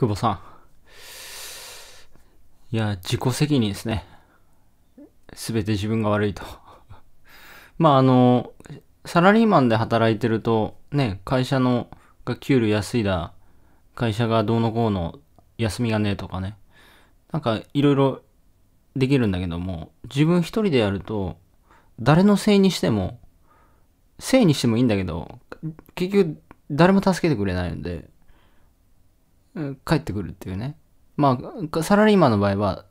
久保さん。いや、自己責任ですね。すべて自分が悪いと。まあ、あの、サラリーマンで働いてると、ね、会社のが給料安いだ、会社がどうのこうの、休みがねえとかね。なんか、いろいろできるんだけども、自分一人でやると、誰のせいにしても、せいにしてもいいんだけど、結局、誰も助けてくれないんで、帰ってくるっていうね。まあ、サラリーマンの場合は、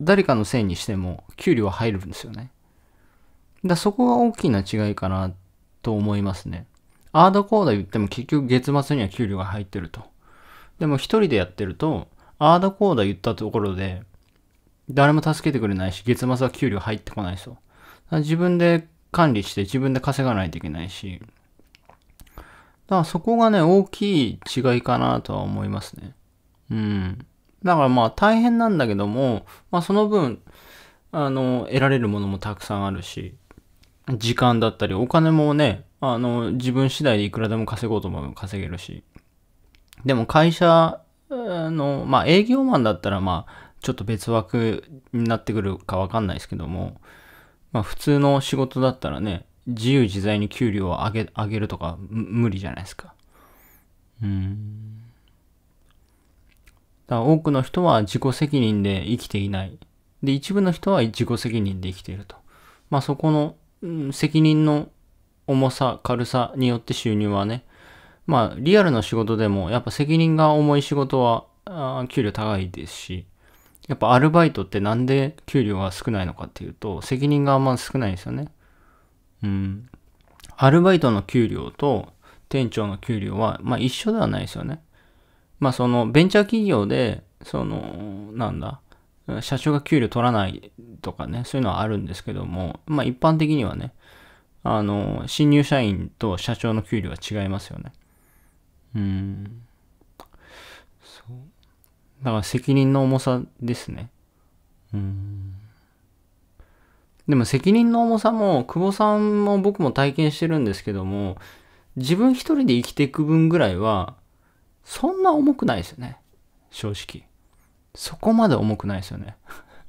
誰かのせいにしても、給料は入るんですよね。だそこが大きな違いかなと思いますね。アードコード言っても結局月末には給料が入ってると。でも一人でやってると、アードコード言ったところで、誰も助けてくれないし、月末は給料入ってこないですよ。自分で管理して自分で稼がないといけないし、だからそこがね、大きい違いかなとは思いますね。うん。だからまあ大変なんだけども、まあその分、あの、得られるものもたくさんあるし、時間だったり、お金もね、あの、自分次第でいくらでも稼ごうとも稼げるし。でも会社の、まあ営業マンだったらまあ、ちょっと別枠になってくるかわかんないですけども、まあ普通の仕事だったらね、自由自在に給料を上げ上げるとか無理じゃないですか。うん。だから多くの人は自己責任で生きていない。で、一部の人は自己責任で生きていると。まあそこの、うん、責任の重さ、軽さによって収入はね、まあリアルの仕事でもやっぱ責任が重い仕事はあ給料高いですし、やっぱアルバイトってなんで給料が少ないのかっていうと、責任があんま少ないんですよね。うん、アルバイトの給料と店長の給料は、まあ、一緒ではないですよね。まあ、そのベンチャー企業で、その、なんだ、社長が給料取らないとかね、そういうのはあるんですけども、まあ、一般的にはね、あの、新入社員と社長の給料は違いますよね。うん。そう。だから責任の重さですね。うん。でも責任の重さも、久保さんも僕も体験してるんですけども、自分一人で生きていく分ぐらいは、そんな重くないですよね。正直。そこまで重くないですよね。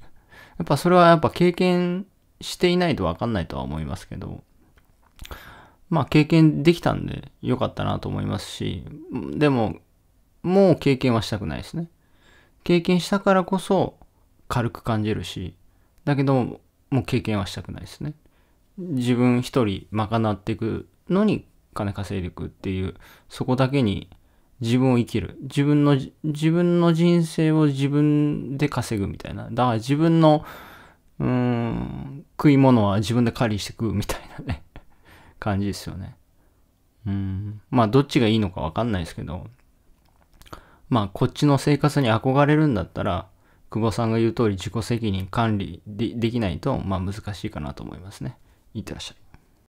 やっぱそれはやっぱ経験していないとわかんないとは思いますけど、まあ経験できたんで良かったなと思いますし、でも、もう経験はしたくないですね。経験したからこそ軽く感じるし、だけどもう経験はしたくないですね。自分一人賄っていくのに金稼いでいくっていう、そこだけに自分を生きる。自分の、自分の人生を自分で稼ぐみたいな。だから自分の、うん、食い物は自分で狩りしていくみたいなね 感じですよね。うん。まあ、どっちがいいのかわかんないですけど、まあ、こっちの生活に憧れるんだったら、久保さんが言う通り自己責任管理できないと、まあ、難しいかなと思いますね。いってらっしゃい。